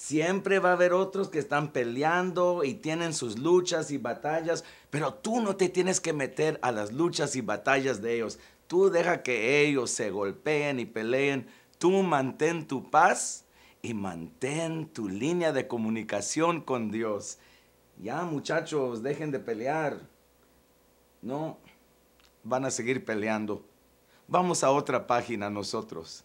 Siempre va a haber otros que están peleando y tienen sus luchas y batallas, pero tú no te tienes que meter a las luchas y batallas de ellos. Tú deja que ellos se golpeen y peleen. Tú mantén tu paz y mantén tu línea de comunicación con Dios. Ya muchachos, dejen de pelear. No, van a seguir peleando. Vamos a otra página nosotros.